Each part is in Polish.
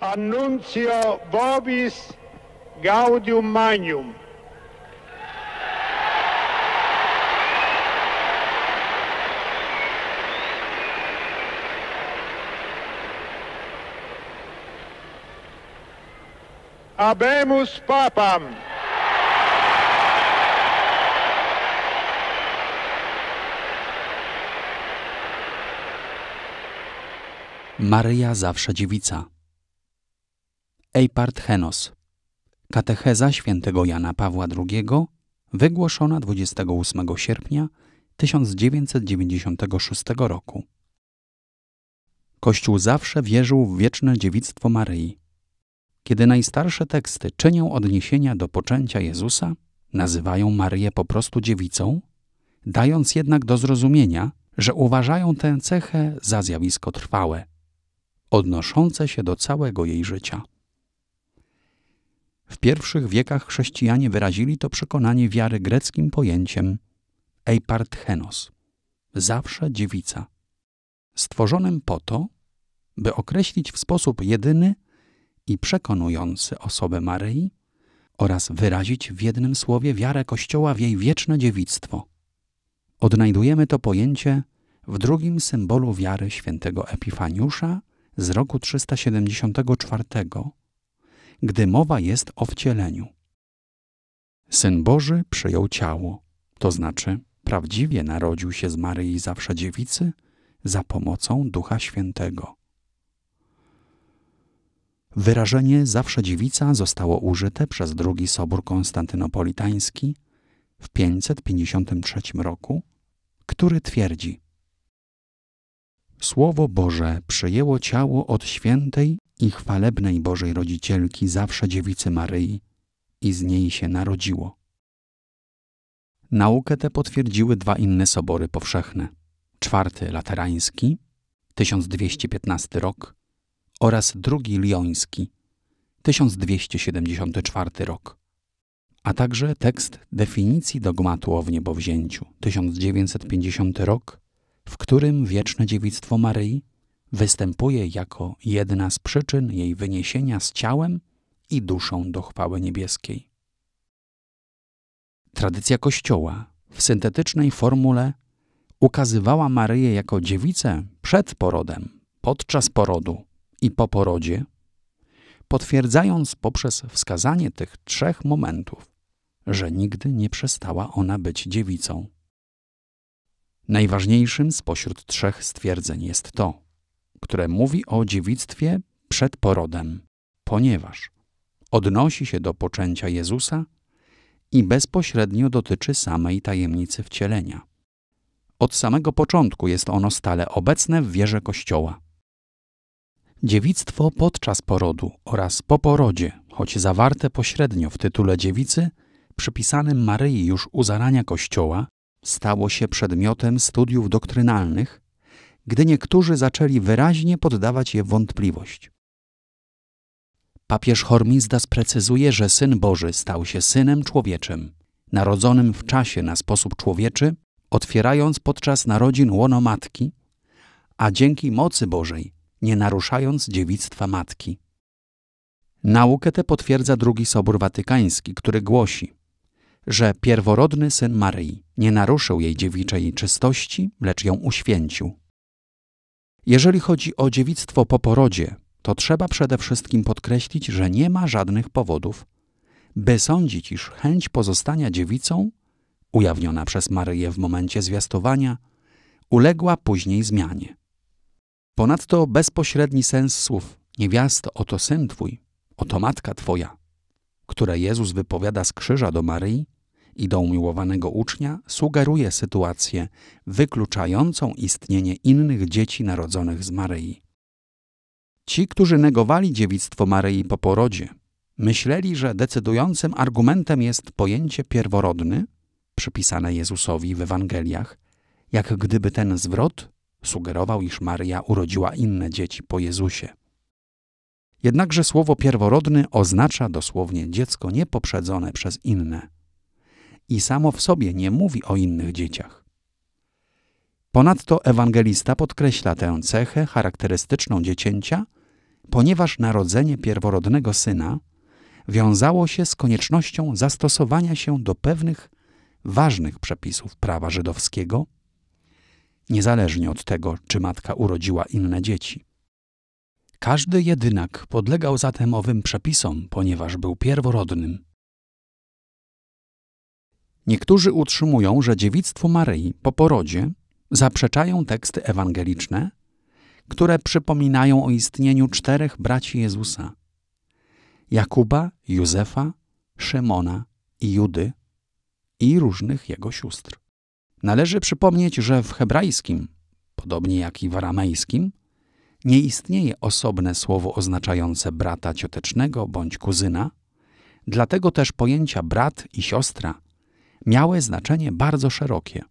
Annuncio Vobis Gaudium Magnum. Abemus Papam. Maryja zawsze dziewica. Eipart Henos. Katecheza świętego Jana Pawła II, wygłoszona 28 sierpnia 1996 roku. Kościół zawsze wierzył w wieczne dziewictwo Maryi. Kiedy najstarsze teksty czynią odniesienia do poczęcia Jezusa, nazywają Maryję po prostu dziewicą, dając jednak do zrozumienia, że uważają tę cechę za zjawisko trwałe, odnoszące się do całego jej życia. W pierwszych wiekach chrześcijanie wyrazili to przekonanie wiary greckim pojęciem eiparthenos, zawsze dziewica, stworzonym po to, by określić w sposób jedyny i przekonujący osobę Maryi oraz wyrazić w jednym słowie wiarę Kościoła w jej wieczne dziewictwo. Odnajdujemy to pojęcie w drugim symbolu wiary świętego Epifaniusza z roku 374 gdy mowa jest o wcieleniu. Syn Boży przyjął ciało, to znaczy prawdziwie narodził się z Maryi zawsze dziewicy za pomocą Ducha Świętego. Wyrażenie zawsze dziewica zostało użyte przez drugi Sobór Konstantynopolitański w 553 roku, który twierdzi Słowo Boże przyjęło ciało od świętej i chwalebnej Bożej Rodzicielki zawsze dziewicy Maryi i z niej się narodziło. Naukę tę potwierdziły dwa inne sobory powszechne. Czwarty laterański, 1215 rok oraz drugi lioński, 1274 rok, a także tekst definicji dogmatu o wniebowzięciu, 1950 rok, w którym wieczne dziewictwo Maryi występuje jako jedna z przyczyn jej wyniesienia z ciałem i duszą do chwały niebieskiej. Tradycja Kościoła w syntetycznej formule ukazywała Maryję jako dziewicę przed porodem, podczas porodu i po porodzie, potwierdzając poprzez wskazanie tych trzech momentów, że nigdy nie przestała ona być dziewicą. Najważniejszym spośród trzech stwierdzeń jest to, które mówi o dziewictwie przed porodem, ponieważ odnosi się do poczęcia Jezusa i bezpośrednio dotyczy samej tajemnicy wcielenia. Od samego początku jest ono stale obecne w wierze Kościoła. Dziewictwo podczas porodu oraz po porodzie, choć zawarte pośrednio w tytule dziewicy, przypisanym Maryi już u zarania Kościoła, stało się przedmiotem studiów doktrynalnych gdy niektórzy zaczęli wyraźnie poddawać je wątpliwość. Papież Hormizda precyzuje, że Syn Boży stał się Synem Człowieczym, narodzonym w czasie na sposób człowieczy, otwierając podczas narodzin łono matki, a dzięki mocy Bożej, nie naruszając dziewictwa matki. Naukę tę potwierdza drugi Sobór Watykański, który głosi, że pierworodny syn Maryi nie naruszył jej dziewiczej czystości, lecz ją uświęcił. Jeżeli chodzi o dziewictwo po porodzie, to trzeba przede wszystkim podkreślić, że nie ma żadnych powodów, by sądzić, iż chęć pozostania dziewicą, ujawniona przez Maryję w momencie zwiastowania, uległa później zmianie. Ponadto bezpośredni sens słów niewiasto, oto syn twój, oto matka twoja, które Jezus wypowiada z krzyża do Maryi, i do umiłowanego ucznia sugeruje sytuację wykluczającą istnienie innych dzieci narodzonych z Maryi. Ci, którzy negowali dziewictwo Maryi po porodzie, myśleli, że decydującym argumentem jest pojęcie pierworodny, przypisane Jezusowi w Ewangeliach, jak gdyby ten zwrot sugerował, iż Maria urodziła inne dzieci po Jezusie. Jednakże słowo pierworodny oznacza dosłownie dziecko niepoprzedzone przez inne i samo w sobie nie mówi o innych dzieciach. Ponadto ewangelista podkreśla tę cechę charakterystyczną dziecięcia, ponieważ narodzenie pierworodnego syna wiązało się z koniecznością zastosowania się do pewnych ważnych przepisów prawa żydowskiego, niezależnie od tego, czy matka urodziła inne dzieci. Każdy jednak podlegał zatem owym przepisom, ponieważ był pierworodnym. Niektórzy utrzymują, że dziewictwo Maryi po porodzie zaprzeczają teksty ewangeliczne, które przypominają o istnieniu czterech braci Jezusa: Jakuba, Józefa, Szymona i Judy i różnych jego sióstr. Należy przypomnieć, że w hebrajskim, podobnie jak i w aramejskim, nie istnieje osobne słowo oznaczające brata ciotecznego bądź kuzyna, dlatego też pojęcia brat i siostra miały znaczenie bardzo szerokie,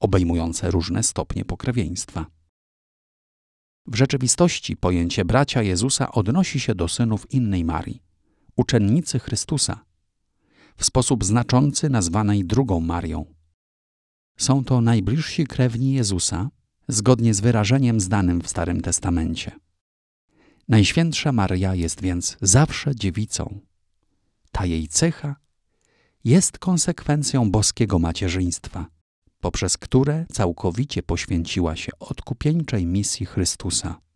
obejmujące różne stopnie pokrewieństwa. W rzeczywistości pojęcie bracia Jezusa odnosi się do synów innej Marii, uczennicy Chrystusa, w sposób znaczący nazwanej drugą Marią. Są to najbliżsi krewni Jezusa, zgodnie z wyrażeniem znanym w Starym Testamencie. Najświętsza Maria jest więc zawsze dziewicą. Ta jej cecha jest konsekwencją boskiego macierzyństwa, poprzez które całkowicie poświęciła się odkupieńczej misji Chrystusa.